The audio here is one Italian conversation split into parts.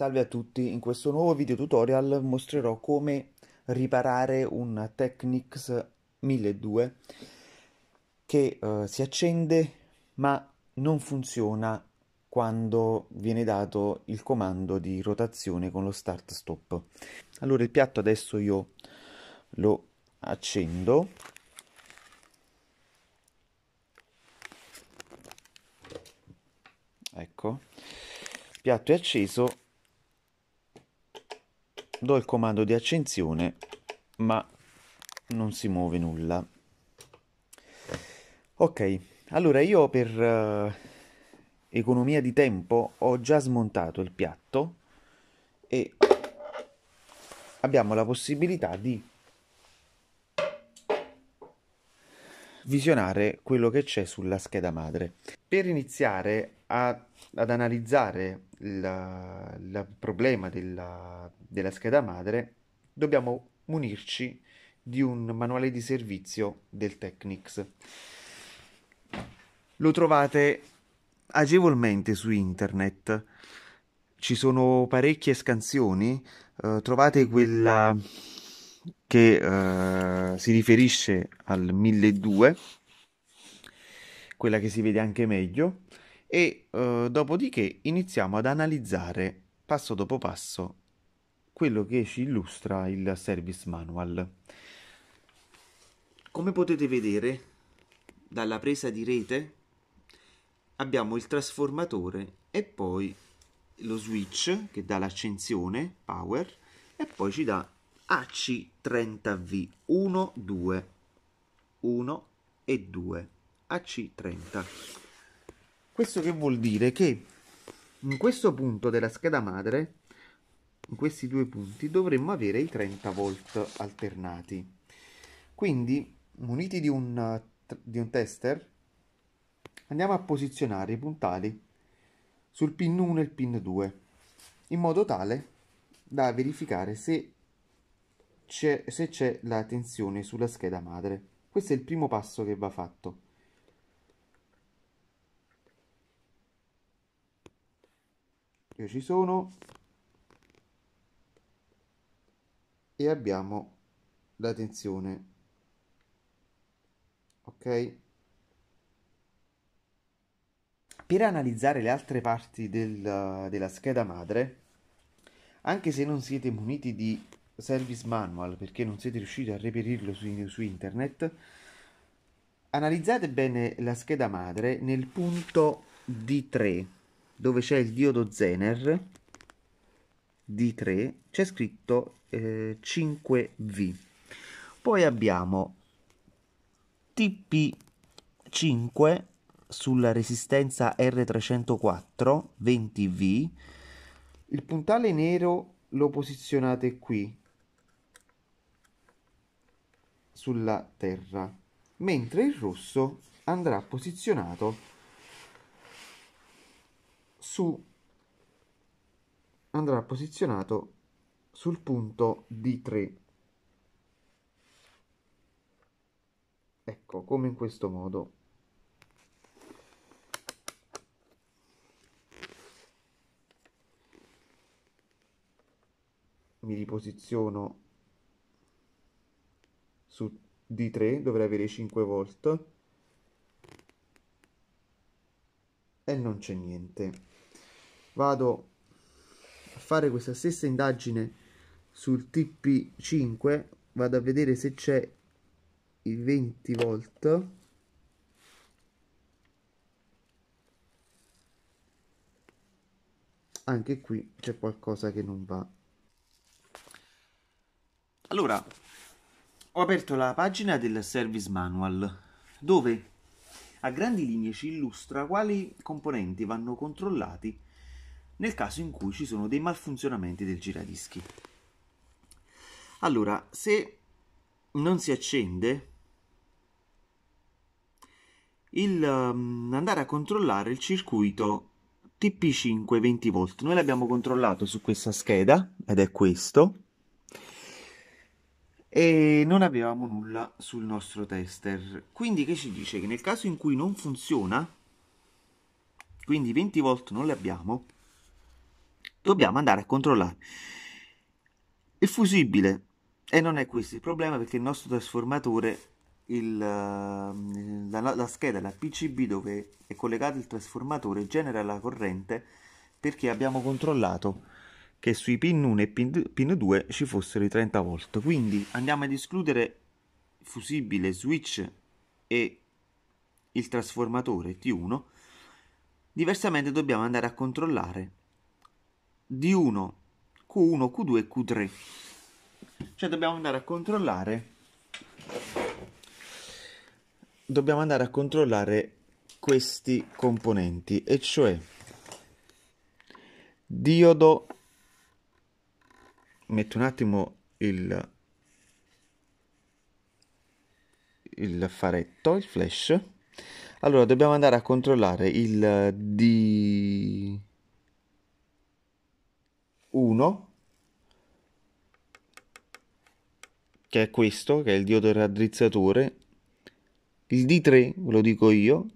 Salve a tutti, in questo nuovo video tutorial mostrerò come riparare un Technics 1002 che eh, si accende ma non funziona quando viene dato il comando di rotazione con lo start stop. Allora il piatto adesso io lo accendo ecco il piatto è acceso do il comando di accensione ma non si muove nulla ok allora io per uh, economia di tempo ho già smontato il piatto e abbiamo la possibilità di visionare quello che c'è sulla scheda madre. Per iniziare a, ad analizzare il problema della, della scheda madre, dobbiamo munirci di un manuale di servizio del Technics. Lo trovate agevolmente su internet. Ci sono parecchie scansioni, eh, trovate quella che eh, si riferisce al 1002, quella che si vede anche meglio, e eh, dopodiché iniziamo ad analizzare passo dopo passo quello che ci illustra il service manual. Come potete vedere dalla presa di rete abbiamo il trasformatore e poi lo switch che dà l'accensione power e poi ci dà AC30V 1, 2, 1 e 2, AC30. Questo che vuol dire che in questo punto della scheda madre, in questi due punti, dovremmo avere i 30 volt alternati. Quindi, muniti di un, di un tester, andiamo a posizionare i puntali sul pin 1 e il pin 2, in modo tale da verificare se se c'è la tensione sulla scheda madre. Questo è il primo passo che va fatto. Io ci sono e abbiamo la tensione. Ok? Per analizzare le altre parti del, della scheda madre, anche se non siete muniti di Service Manual perché non siete riusciti a reperirlo su, su internet, analizzate bene la scheda madre nel punto D3 dove c'è il diodo Zener D3 c'è scritto eh, 5V poi abbiamo TP5 sulla resistenza R304 20V il puntale nero lo posizionate qui sulla terra, mentre il rosso andrà posizionato su andrà posizionato sul punto D3. Ecco, come in questo modo. Mi riposiziono su D3 dovrei avere 5 volt e non c'è niente. Vado a fare questa stessa indagine sul TP5, vado a vedere se c'è il 20 volt. Anche qui c'è qualcosa che non va. Allora, ho aperto la pagina del service manual dove a grandi linee ci illustra quali componenti vanno controllati nel caso in cui ci sono dei malfunzionamenti del giradischi. Allora, se non si accende, il, um, andare a controllare il circuito TP5 20V. Noi l'abbiamo controllato su questa scheda ed è questo e non avevamo nulla sul nostro tester. Quindi che ci dice? Che nel caso in cui non funziona, quindi 20 volt non le abbiamo, dobbiamo andare a controllare il fusibile. E non è questo il problema perché il nostro trasformatore, il, eh, la, la scheda, la PCB dove è collegato il trasformatore, genera la corrente perché abbiamo controllato che sui pin 1 e pin 2 ci fossero i 30 volt. Quindi andiamo ad escludere fusibile, switch e il trasformatore T1. Diversamente dobbiamo andare a controllare D1, Q1, Q2 e Q3. Cioè dobbiamo andare a controllare dobbiamo andare a controllare questi componenti e cioè diodo metto un attimo il, il faretto, il flash. Allora, dobbiamo andare a controllare il D1, che è questo, che è il diodo raddrizzatore, il D3, ve lo dico io,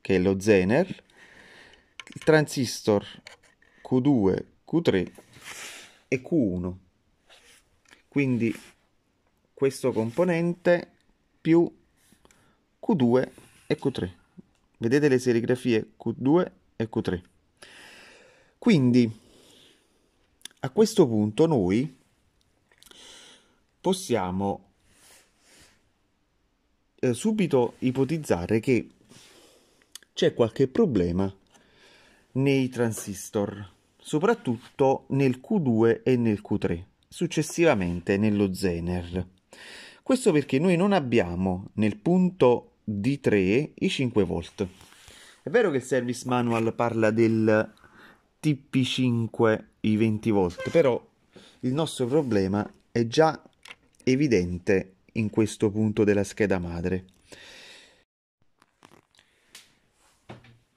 che è lo Zener, il transistor Q2, Q3 e Q1 quindi questo componente più Q2 e Q3 vedete le serigrafie Q2 e Q3 quindi a questo punto noi possiamo eh, subito ipotizzare che c'è qualche problema nei transistor, soprattutto nel Q2 e nel Q3 successivamente nello zener. Questo perché noi non abbiamo nel punto D3 i 5 volt. È vero che il service manual parla del TP5 i 20 volt, però il nostro problema è già evidente in questo punto della scheda madre.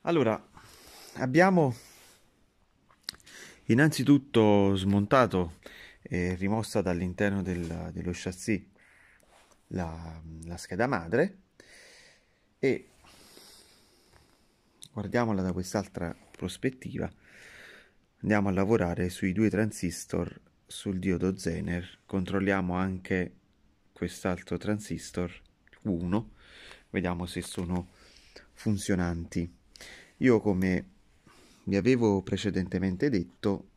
Allora, abbiamo innanzitutto smontato eh, rimossa dall'interno del, dello chassis la, la scheda madre e guardiamola da quest'altra prospettiva andiamo a lavorare sui due transistor sul diodo Zener controlliamo anche quest'altro transistor 1 vediamo se sono funzionanti io come vi avevo precedentemente detto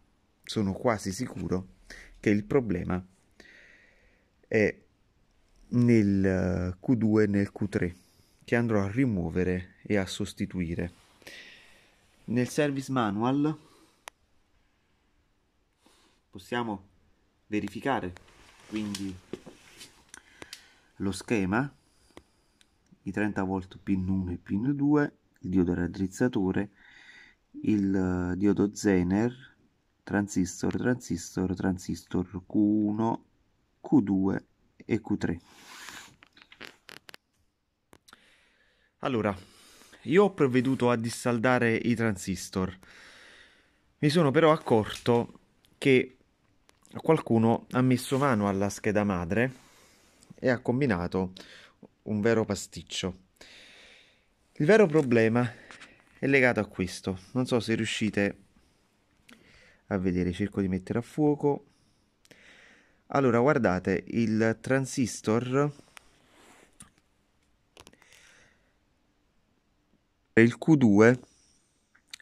sono quasi sicuro che il problema è nel eh, Q2 e nel Q3 che andrò a rimuovere e a sostituire. Nel service manual possiamo verificare quindi lo schema i 30 volt pin 1 e pin 2 il diodo raddrizzatore il eh, diodo zener transistor, transistor, transistor Q1, Q2 e Q3. Allora, io ho provveduto a dissaldare i transistor. Mi sono però accorto che qualcuno ha messo mano alla scheda madre e ha combinato un vero pasticcio. Il vero problema è legato a questo. Non so se riuscite a vedere, cerco di mettere a fuoco. Allora, guardate, il transistor il Q2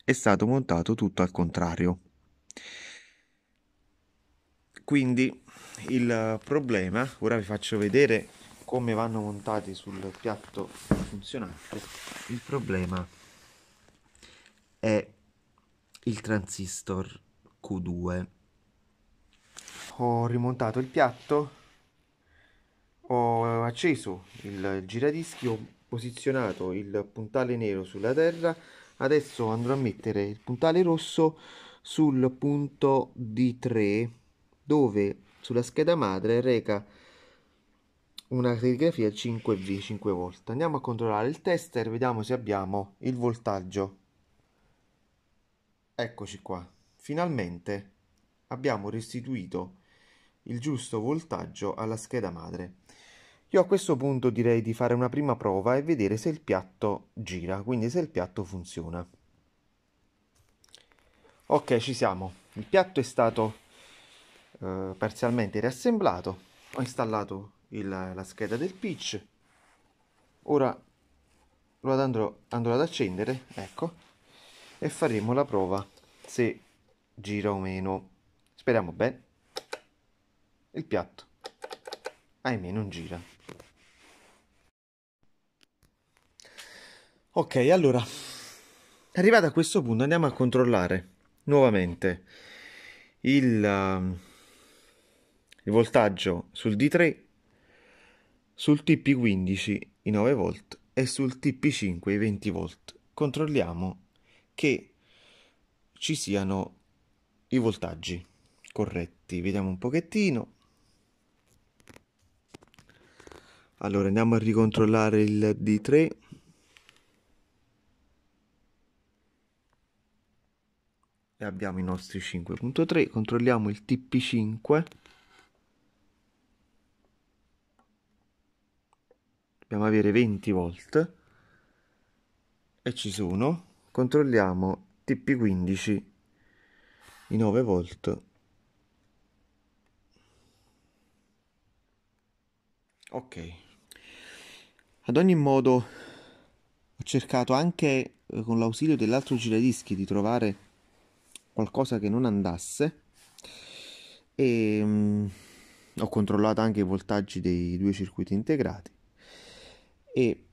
è stato montato tutto al contrario. Quindi il problema, ora vi faccio vedere come vanno montati sul piatto funzionante, il problema è il transistor Q2. Ho rimontato il piatto, ho acceso il giradischi, ho posizionato il puntale nero sulla terra, adesso andrò a mettere il puntale rosso sul punto D3 dove sulla scheda madre reca una serigrafia 5V 5 v Andiamo a controllare il tester, vediamo se abbiamo il voltaggio. Eccoci qua. Finalmente abbiamo restituito il giusto voltaggio alla scheda madre. Io a questo punto direi di fare una prima prova e vedere se il piatto gira, quindi se il piatto funziona. Ok, ci siamo. Il piatto è stato eh, parzialmente riassemblato, ho installato il, la scheda del pitch, ora lo andrò, andrò ad accendere, ecco, e faremo la prova se gira o meno. Speriamo bene. Il piatto. Ahimè, non gira. Ok, allora, arrivato a questo punto andiamo a controllare nuovamente il, um, il voltaggio sul D3, sul TP15 i 9 v e sul TP5 i 20 v Controlliamo che ci siano i voltaggi corretti. Vediamo un pochettino. Allora andiamo a ricontrollare il D3. E abbiamo i nostri 5.3. Controlliamo il TP5. Dobbiamo avere 20 volt. E ci sono. Controlliamo TP15 i 9 volt ok ad ogni modo ho cercato anche eh, con l'ausilio dell'altro giradischi di trovare qualcosa che non andasse e ehm, mh, ho controllato anche i voltaggi dei due circuiti integrati e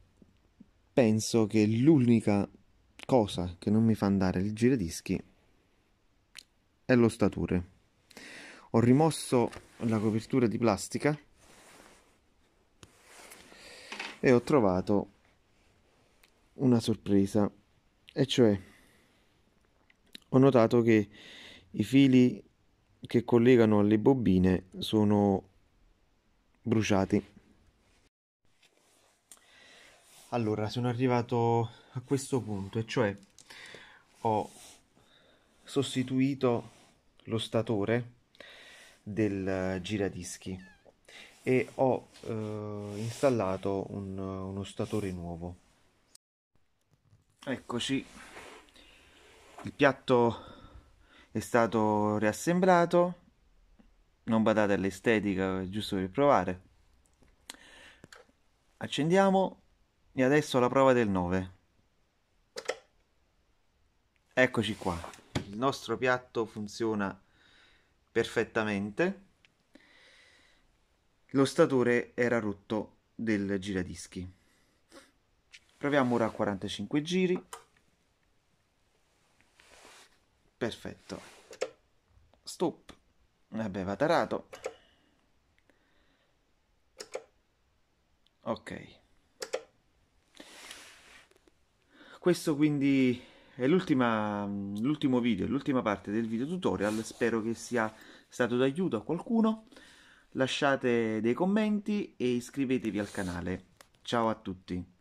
penso che l'unica cosa che non mi fa andare il giradischi e stature. Ho rimosso la copertura di plastica e ho trovato una sorpresa, e cioè ho notato che i fili che collegano alle bobine sono bruciati. Allora, sono arrivato a questo punto, e cioè ho sostituito lo statore del eh, giradischi e ho eh, installato un, eh, uno statore nuovo eccoci il piatto è stato riassemblato non badate all'estetica è giusto per provare accendiamo e adesso la prova del 9 eccoci qua il nostro piatto funziona perfettamente. Lo statore era rotto del giradischi. Proviamo ora a 45 giri. Perfetto. Stop. Vabbè, va tarato. Ok. Questo quindi è l'ultimo video, l'ultima parte del video tutorial, spero che sia stato d'aiuto a qualcuno, lasciate dei commenti e iscrivetevi al canale. Ciao a tutti!